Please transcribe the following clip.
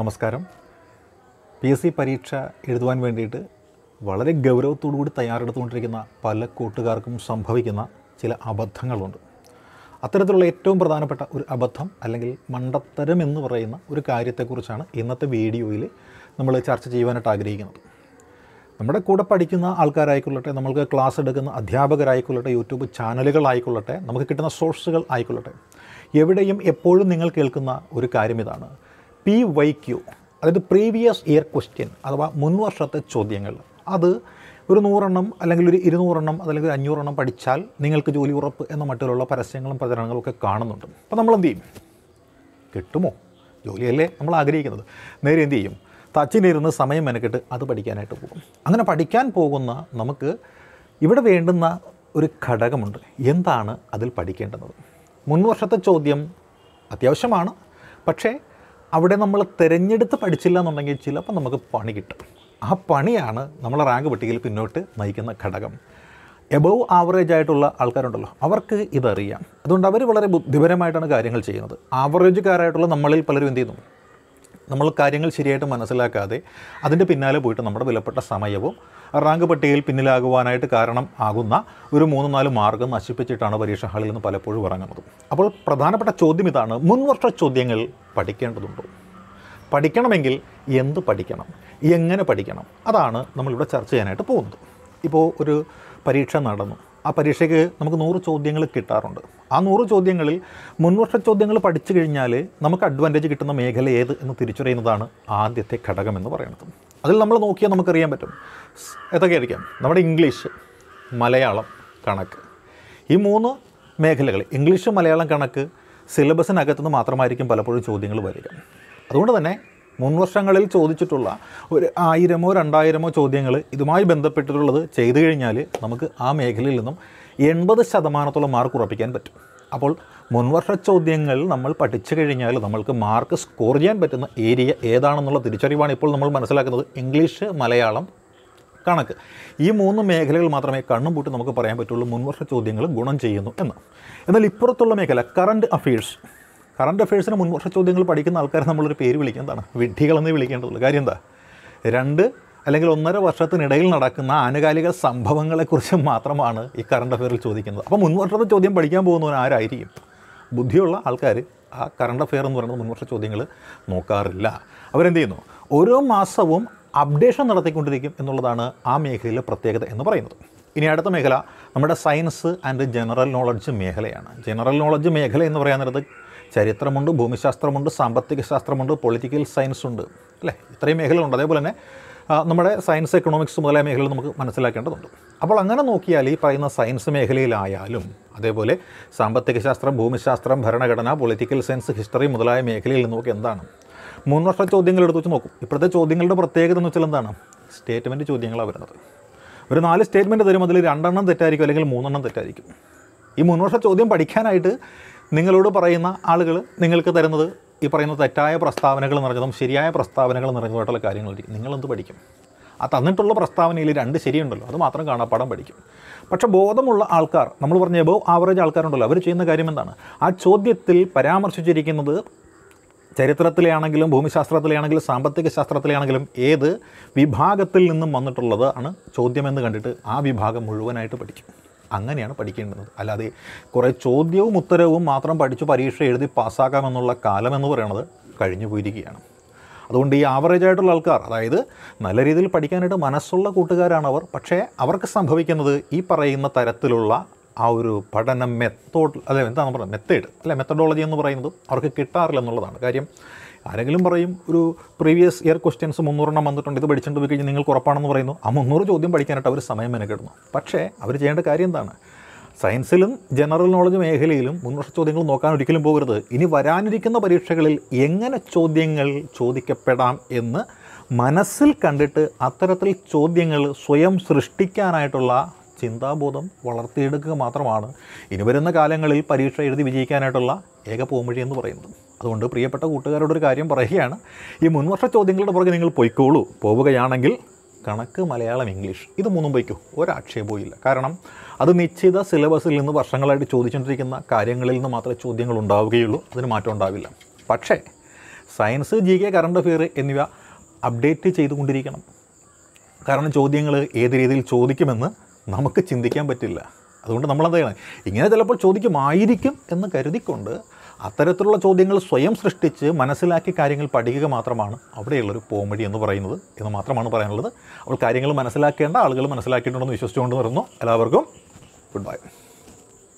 നമസ്കാരം P S C പരീക്ഷ എഴുതുവാൻ വേണ്ടിയിട്ട് വളരെ ഗൗരവത്തോടുകൂടി തയ്യാറെടുത്തുകൊണ്ടിരിക്കുന്ന പല കൂട്ടുകാർക്കും സംഭവിക്കുന്ന ചില അബദ്ധങ്ങളുണ്ട് അത്തരത്തിലുള്ള ഏറ്റവും പ്രധാനപ്പെട്ട ഒരു അബദ്ധം അല്ലെങ്കിൽ മണ്ടത്തരം എന്ന് പറയുന്ന ഒരു കാര്യത്തെക്കുറിച്ചാണ് ഇന്നത്തെ വീഡിയോയിൽ നമ്മൾ ചർച്ച ചെയ്യുവാനായിട്ട് ആഗ്രഹിക്കുന്നത് നമ്മുടെ കൂടെ പഠിക്കുന്ന ആൾക്കാരായിക്കൊള്ളട്ടെ നമ്മൾക്ക് ക്ലാസ് എടുക്കുന്ന അധ്യാപകരായിക്കൊള്ളട്ടെ യൂട്യൂബ് ചാനലുകളായിക്കൊള്ളട്ടെ നമുക്ക് കിട്ടുന്ന സോഴ്സുകൾ ആയിക്കൊള്ളട്ടെ എവിടെയും എപ്പോഴും നിങ്ങൾ കേൾക്കുന്ന ഒരു കാര്യം ഇതാണ് പി വൈ ക്യു അതായത് പ്രീവിയസ് ഇയർ ക്വസ്റ്റ്യൻ അഥവാ വർഷത്തെ ചോദ്യങ്ങൾ അത് ഒരു നൂറെണ്ണം അല്ലെങ്കിൽ ഒരു ഇരുന്നൂറെണ്ണം അല്ലെങ്കിൽ ഒരു അഞ്ഞൂറെണ്ണം പഠിച്ചാൽ നിങ്ങൾക്ക് ജോലി ഉറപ്പ് എന്ന മട്ടിലുള്ള പരസ്യങ്ങളും പ്രചരണങ്ങളും ഒക്കെ കാണുന്നുണ്ട് അപ്പോൾ നമ്മൾ എന്ത് ചെയ്യും കിട്ടുമോ ജോലിയല്ലേ നമ്മൾ ആഗ്രഹിക്കുന്നത് നേരെ എന്ത് ചെയ്യും തച്ചിലിരുന്ന് സമയം മെനക്കെട്ട് അത് പഠിക്കാനായിട്ട് പോകും അങ്ങനെ പഠിക്കാൻ പോകുന്ന നമുക്ക് ഇവിടെ വേണ്ടുന്ന ഒരു ഘടകമുണ്ട് എന്താണ് അതിൽ പഠിക്കേണ്ടത് മുൻവർഷത്തെ ചോദ്യം അത്യാവശ്യമാണ് പക്ഷേ അവിടെ നമ്മൾ തിരഞ്ഞെടുത്ത് പഠിച്ചില്ല എന്നുണ്ടെങ്കിൽ ചിലപ്പോൾ നമുക്ക് പണി കിട്ടും ആ പണിയാണ് നമ്മളെ റാങ്ക് പട്ടികയിൽ പിന്നോട്ട് നയിക്കുന്ന ഘടകം എബവ് ആവറേജ് ആയിട്ടുള്ള ആൾക്കാരുണ്ടല്ലോ അവർക്ക് ഇതറിയാം അതുകൊണ്ട് അവർ വളരെ ബുദ്ധിപരമായിട്ടാണ് കാര്യങ്ങൾ ചെയ്യുന്നത് ആവറേജുകാരായിട്ടുള്ള നമ്മളിൽ പലരും എന്ത് ചെയ്യുന്നു നമ്മൾ കാര്യങ്ങൾ ശരിയായിട്ട് മനസ്സിലാക്കാതെ അതിൻ്റെ പിന്നാലെ പോയിട്ട് നമ്മുടെ വിലപ്പെട്ട സമയവും റാങ്ക് പട്ടികയിൽ പിന്നിലാകുവാനായിട്ട് കാരണം ആകുന്ന ഒരു മൂന്ന് നാല് മാർഗം നശിപ്പിച്ചിട്ടാണ് പരീക്ഷാ ഹാളിൽ നിന്ന് പലപ്പോഴും ഇറങ്ങുന്നത് അപ്പോൾ പ്രധാനപ്പെട്ട ചോദ്യം ഇതാണ് മുൻവർഷ ചോദ്യങ്ങൾ പഠിക്കേണ്ടതുണ്ടോ പഠിക്കണമെങ്കിൽ എന്ത് പഠിക്കണം എങ്ങനെ പഠിക്കണം അതാണ് നമ്മളിവിടെ ചർച്ച ചെയ്യാനായിട്ട് പോകുന്നത് ഇപ്പോൾ ഒരു പരീക്ഷ നടന്നു ആ പരീക്ഷയ്ക്ക് നമുക്ക് നൂറ് ചോദ്യങ്ങൾ കിട്ടാറുണ്ട് ആ നൂറ് ചോദ്യങ്ങളിൽ മുൻവർഷ ചോദ്യങ്ങൾ പഠിച്ചു കഴിഞ്ഞാൽ നമുക്ക് അഡ്വാൻറ്റേജ് കിട്ടുന്ന മേഖല ഏത് എന്ന് തിരിച്ചറിയുന്നതാണ് ആദ്യത്തെ ഘടകമെന്ന് എന്ന് പറയുന്നത് അതിൽ നമ്മൾ നോക്കിയാൽ നമുക്കറിയാൻ പറ്റും ആയിരിക്കാം നമ്മുടെ ഇംഗ്ലീഷ് മലയാളം കണക്ക് ഈ മൂന്ന് മേഖലകൾ ഇംഗ്ലീഷ് മലയാളം കണക്ക് സിലബസിനകത്തുനിന്ന് മാത്രമായിരിക്കും പലപ്പോഴും ചോദ്യങ്ങൾ വരിക അതുകൊണ്ട് തന്നെ മൂന്ന് വർഷങ്ങളിൽ ചോദിച്ചിട്ടുള്ള ഒരു ആയിരമോ രണ്ടായിരമോ ചോദ്യങ്ങൾ ഇതുമായി ബന്ധപ്പെട്ടിട്ടുള്ളത് ചെയ്തു കഴിഞ്ഞാൽ നമുക്ക് ആ മേഖലയിൽ നിന്നും എൺപത് ശതമാനത്തോളം മാർക്ക് ഉറപ്പിക്കാൻ പറ്റും അപ്പോൾ മുൻവർഷ ചോദ്യങ്ങൾ നമ്മൾ പഠിച്ചു കഴിഞ്ഞാൽ നമ്മൾക്ക് മാർക്ക് സ്കോർ ചെയ്യാൻ പറ്റുന്ന ഏരിയ ഏതാണെന്നുള്ള തിരിച്ചറിവാണ് ഇപ്പോൾ നമ്മൾ മനസ്സിലാക്കുന്നത് ഇംഗ്ലീഷ് മലയാളം കണക്ക് ഈ മൂന്ന് മേഖലകൾ മാത്രമേ കണ്ണും പൂട്ടി നമുക്ക് പറയാൻ പറ്റുള്ളൂ മുൻവർഷ ചോദ്യങ്ങൾ ഗുണം ചെയ്യുന്നു എന്ന് എന്നാൽ ഇപ്പുറത്തുള്ള മേഖല കറണ്ട് അഫയേഴ്സ് കറണ്ട് അഫയേഴ്സിന് മുൻവർഷ ചോദ്യങ്ങൾ പഠിക്കുന്ന ആൾക്കാരെ നമ്മളൊരു പേര് വിളിക്കേണ്ടതാണ് വിഡ്ഢികളെന്നേ വിളിക്കേണ്ടതുള്ളൂ കാര്യം എന്താ രണ്ട് അല്ലെങ്കിൽ ഒന്നര വർഷത്തിനിടയിൽ നടക്കുന്ന ആനുകാലിക സംഭവങ്ങളെക്കുറിച്ച് മാത്രമാണ് ഈ കറണ്ട് അഫയറിൽ ചോദിക്കുന്നത് അപ്പോൾ മുൻവർഷത്തെ ചോദ്യം പഠിക്കാൻ പോകുന്നവൻ ആരായിരിക്കും ബുദ്ധിയുള്ള ആൾക്കാർ ആ കറണ്ട് അഫെയർ എന്ന് പറയുന്നത് മുൻവർഷ ചോദ്യങ്ങൾ നോക്കാറില്ല അവരെന്ത് ചെയ്യുന്നു ഓരോ മാസവും അപ്ഡേഷൻ നടത്തിക്കൊണ്ടിരിക്കും എന്നുള്ളതാണ് ആ മേഖലയിലെ പ്രത്യേകത എന്ന് പറയുന്നത് ഇനി അടുത്ത മേഖല നമ്മുടെ സയൻസ് ആൻഡ് ജനറൽ നോളജ് മേഖലയാണ് ജനറൽ നോളജ് മേഖല എന്ന് പറയാൻ നേരത്ത് ചരിത്രമുണ്ട് ഭൂമിശാസ്ത്രമുണ്ട് സാമ്പത്തിക ശാസ്ത്രമുണ്ട് പൊളിറ്റിക്കൽ സയൻസ് ഉണ്ട് അല്ലേ ഇത്രയും മേഖലകളുണ്ട് അതേപോലെ തന്നെ നമ്മുടെ സയൻസ് എക്കണോമിക്സ് മുതലായ മേഖലകൾ നമുക്ക് മനസ്സിലാക്കേണ്ടതുണ്ട് അപ്പോൾ അങ്ങനെ നോക്കിയാൽ ഈ പറയുന്ന സയൻസ് മേഖലയിലായാലും അതേപോലെ സാമ്പത്തിക ശാസ്ത്രം ഭൂമിശാസ്ത്രം ഭരണഘടന പൊളിറ്റിക്കൽ സയൻസ് ഹിസ്റ്ററി മുതലായ മേഖലയിൽ നോക്കി എന്താണ് മൂന്ന് വർഷ ചോദ്യങ്ങൾ എടുത്ത് വെച്ച് നോക്കും ഇപ്പോഴത്തെ ചോദ്യങ്ങളുടെ പ്രത്യേകത എന്ന് വെച്ചാൽ എന്താണ് സ്റ്റേറ്റ്മെൻറ്റ് ചോദ്യങ്ങളാണ് വരുന്നത് ഒരു നാല് സ്റ്റേറ്റ്മെൻറ്റ് തരും അതിൽ രണ്ടെണ്ണം തെറ്റായിരിക്കും അല്ലെങ്കിൽ മൂന്നെണ്ണം തെറ്റായിരിക്കും ഈ മൂന്ന് വർഷ ചോദ്യം പഠിക്കാനായിട്ട് നിങ്ങളോട് പറയുന്ന ആളുകൾ നിങ്ങൾക്ക് തരുന്നത് ഈ പറയുന്ന തെറ്റായ പ്രസ്താവനകൾ നിറഞ്ഞതും ശരിയായ പ്രസ്താവനകൾ നിറഞ്ഞതുമായിട്ടുള്ള കാര്യങ്ങളായിരിക്കും നിങ്ങളെന്ത് പഠിക്കും ആ തന്നിട്ടുള്ള പ്രസ്താവനയിൽ രണ്ട് ശരിയുണ്ടല്ലോ അത് മാത്രം കാണാപ്പാടം പഠിക്കും പക്ഷേ ബോധമുള്ള ആൾക്കാർ നമ്മൾ പറഞ്ഞ എബോ ആവറേജ് ആൾക്കാരുണ്ടല്ലോ അവർ ചെയ്യുന്ന കാര്യം എന്താണ് ആ ചോദ്യത്തിൽ പരാമർശിച്ചിരിക്കുന്നത് ചരിത്രത്തിലാണെങ്കിലും ഭൂമിശാസ്ത്രത്തിലാണെങ്കിലും സാമ്പത്തിക ശാസ്ത്രത്തിലാണെങ്കിലും ഏത് വിഭാഗത്തിൽ നിന്നും വന്നിട്ടുള്ളത് ആണ് ചോദ്യമെന്ന് കണ്ടിട്ട് ആ വിഭാഗം മുഴുവനായിട്ട് പഠിക്കും അങ്ങനെയാണ് പഠിക്കേണ്ടത് അല്ലാതെ കുറേ ചോദ്യവും ഉത്തരവും മാത്രം പഠിച്ച് പരീക്ഷ എഴുതി പാസ്സാക്കാമെന്നുള്ള കാലം എന്ന് പറയുന്നത് കഴിഞ്ഞു പോയിരിക്കുകയാണ് അതുകൊണ്ട് ഈ ആവറേജ് ആയിട്ടുള്ള ആൾക്കാർ അതായത് നല്ല രീതിയിൽ പഠിക്കാനായിട്ട് മനസ്സുള്ള കൂട്ടുകാരാണ് അവർ പക്ഷേ അവർക്ക് സംഭവിക്കുന്നത് ഈ പറയുന്ന തരത്തിലുള്ള ആ ഒരു പഠന മെത്തോഡ് അല്ലെ എന്താണെന്ന് പറയുന്നത് മെത്തേഡ് അല്ലെ മെത്തഡോളജി എന്ന് പറയുന്നത് അവർക്ക് കിട്ടാറില്ല എന്നുള്ളതാണ് കാര്യം ആരെങ്കിലും പറയും ഒരു പ്രീവിയസ് ഇയർ ക്വസ്റ്റ്യൻസ് മുന്നൂറെണ്ണം വന്നിട്ടുണ്ട് ഇത് പഠിച്ചിട്ട് പോയി കഴിഞ്ഞാൽ നിങ്ങൾക്ക് ഉറപ്പാണെന്ന് പറയുന്നു ആ മുന്നൂറ് ചോദ്യം പഠിക്കാനായിട്ട് അവർ സമയം മെനക്കെടുന്നു പക്ഷേ അവർ ചെയ്യേണ്ട കാര്യം എന്താണ് സയൻസിലും ജനറൽ നോളജ് മേഖലയിലും മുൻവർഷ ചോദ്യങ്ങൾ നോക്കാൻ ഒരിക്കലും പോകരുത് ഇനി വരാനിരിക്കുന്ന പരീക്ഷകളിൽ എങ്ങനെ ചോദ്യങ്ങൾ ചോദിക്കപ്പെടാം എന്ന് മനസ്സിൽ കണ്ടിട്ട് അത്തരത്തിൽ ചോദ്യങ്ങൾ സ്വയം സൃഷ്ടിക്കാനായിട്ടുള്ള ചിന്താബോധം വളർത്തിയെടുക്കുക മാത്രമാണ് ഇനി വരുന്ന കാലങ്ങളിൽ പരീക്ഷ എഴുതി വിജയിക്കാനായിട്ടുള്ള ഏക പോംവഴി എന്ന് പറയുന്നത് അതുകൊണ്ട് പ്രിയപ്പെട്ട കൂട്ടുകാരോടൊരു കാര്യം പറയുകയാണ് ഈ മുൻവർഷ ചോദ്യങ്ങളുടെ പുറകെ നിങ്ങൾ പൊയ്ക്കോളൂ പോവുകയാണെങ്കിൽ കണക്ക് മലയാളം ഇംഗ്ലീഷ് ഇത് മൂന്നും വയ്ക്കൂ ഒരാക്ഷേപവും ഇല്ല കാരണം അത് നിശ്ചിത സിലബസിൽ നിന്ന് വർഷങ്ങളായിട്ട് ചോദിച്ചുകൊണ്ടിരിക്കുന്ന കാര്യങ്ങളിൽ നിന്ന് മാത്രമേ ചോദ്യങ്ങൾ ഉണ്ടാവുകയുള്ളൂ അതിന് മാറ്റം ഉണ്ടാവില്ല പക്ഷേ science G K current affair എന്നിവ അപ്ഡേറ്റ് ചെയ്തുകൊണ്ടിരിക്കണം കാരണം ചോദ്യങ്ങൾ ഏത് രീതിയിൽ ചോദിക്കുമെന്ന് നമുക്ക് ചിന്തിക്കാൻ പറ്റില്ല അതുകൊണ്ട് നമ്മളെന്ത് ചെയ്യണം ഇങ്ങനെ ചിലപ്പോൾ ചോദിക്കുമായിരിക്കും എന്ന് കരുതിക്കൊണ്ട് അത്തരത്തിലുള്ള ചോദ്യങ്ങൾ സ്വയം സൃഷ്ടിച്ച് മനസ്സിലാക്കി കാര്യങ്ങൾ പഠിക്കുക മാത്രമാണ് അവിടെയുള്ളൊരു പോമടി എന്ന് പറയുന്നത് എന്ന് മാത്രമാണ് പറയാനുള്ളത് അവൾ കാര്യങ്ങൾ മനസ്സിലാക്കേണ്ട ആളുകൾ മനസ്സിലാക്കിയിട്ടുണ്ടെന്ന് വിശ്വസിച്ചുകൊണ്ട് നിർന്നു എല്ലാവർക്കും ഗുഡ് ബൈ